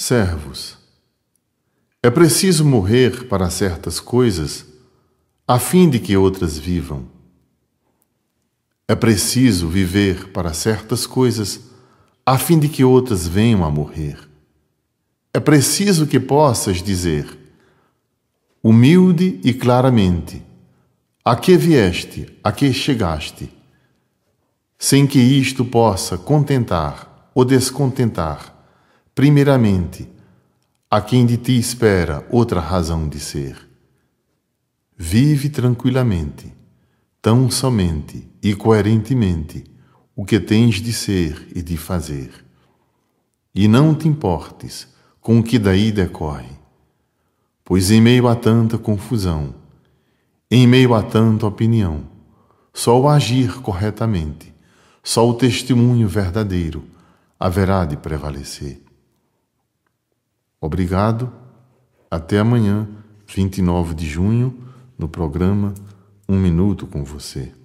Servos, é preciso morrer para certas coisas, a fim de que outras vivam. É preciso viver para certas coisas, a fim de que outras venham a morrer. É preciso que possas dizer, humilde e claramente, a que vieste, a que chegaste, sem que isto possa contentar ou descontentar Primeiramente, a quem de ti espera outra razão de ser. Vive tranquilamente, tão somente e coerentemente o que tens de ser e de fazer. E não te importes com o que daí decorre, pois em meio a tanta confusão, em meio a tanta opinião, só o agir corretamente, só o testemunho verdadeiro haverá de prevalecer. Obrigado. Até amanhã, 29 de junho, no programa Um Minuto com Você.